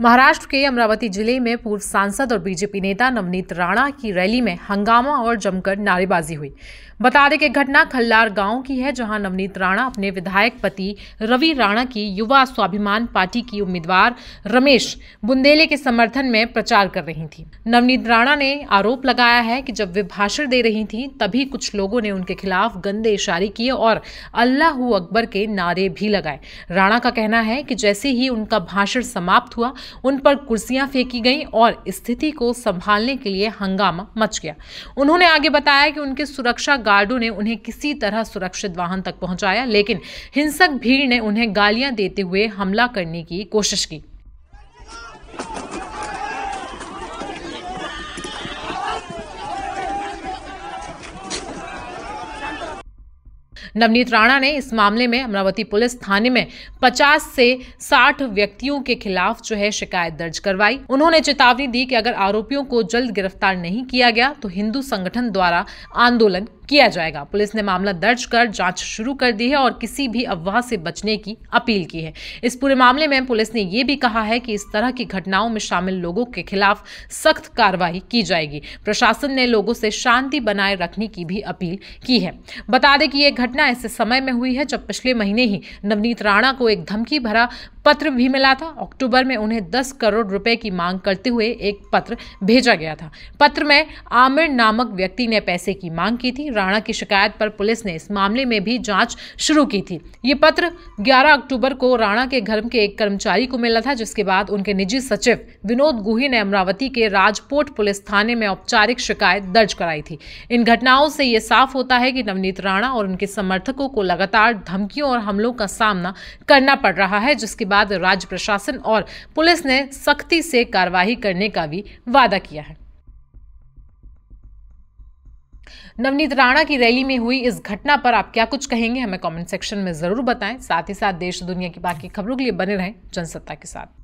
महाराष्ट्र के अमरावती जिले में पूर्व सांसद और बीजेपी नेता नवनीत राणा की रैली में हंगामा और जमकर नारेबाजी हुई बता दें कि घटना खल्लार गांव की है जहां नवनीत राणा अपने विधायक पति रवि राणा की युवा स्वाभिमान पार्टी की उम्मीदवार रमेश बुंदेले के समर्थन में प्रचार कर रही थी नवनीत राणा ने आरोप लगाया है कि जब वे भाषण दे रही थी तभी कुछ लोगों ने उनके खिलाफ गंदे इशारे किए और अल्लाह अकबर के नारे भी लगाए राणा का कहना है कि जैसे ही उनका भाषण समाप्त हुआ उन पर कुर्सियां फेंकी गईं और स्थिति को संभालने के लिए हंगामा मच गया उन्होंने आगे बताया कि उनके सुरक्षा गार्डो ने उन्हें किसी तरह सुरक्षित वाहन तक पहुंचाया लेकिन हिंसक भीड़ ने उन्हें गालियां देते हुए हमला करने की कोशिश की नवनीत राणा ने इस मामले में अमरावती पुलिस थाने में 50 से 60 व्यक्तियों के खिलाफ जो है शिकायत दर्ज करवाई उन्होंने चेतावनी दी कि अगर आरोपियों को जल्द गिरफ्तार नहीं किया गया तो हिंदू संगठन द्वारा आंदोलन किया जाएगा पुलिस ने मामला दर्ज कर जांच शुरू कर दी है और किसी भी अफवाह से बचने की अपील की है इस पूरे मामले में पुलिस ने यह भी कहा है कि इस तरह की घटनाओं में शामिल लोगों के खिलाफ सख्त कार्रवाई की जाएगी प्रशासन ने लोगों से शांति बनाए रखने की भी अपील की है बता दें कि यह घटना ऐसे समय में हुई है जब पिछले महीने ही नवनीत राणा को एक धमकी भरा पत्र भी मिला था अक्टूबर में उन्हें दस करोड़ रुपए की मांग करते हुए एक पत्र भेजा गया था पत्र में आमिर नामक व्यक्ति ने पैसे की मांग की थी राणा की शिकायत पर पुलिस ने इस मामले में भी जांच शुरू की थी ये पत्र 11 अक्टूबर को राणा के घर के एक कर्मचारी को मिला था जिसके बाद उनके निजी सचिव विनोद गुही ने अमरावती के राजपोर्ट पुलिस थाने में औपचारिक शिकायत दर्ज कराई थी इन घटनाओं से यह साफ होता है कि नवनीत राणा और उनके समर्थकों को लगातार धमकियों और हमलों का सामना करना पड़ रहा है जिसके बाद बाद राज्य प्रशासन और पुलिस ने सख्ती से कार्रवाई करने का भी वादा किया है नवनीत राणा की रैली में हुई इस घटना पर आप क्या कुछ कहेंगे हमें कमेंट सेक्शन में ज़रूर बताएं साथ ही साथ देश दुनिया की बाकी खबरों के लिए बने रहें जनसत्ता के साथ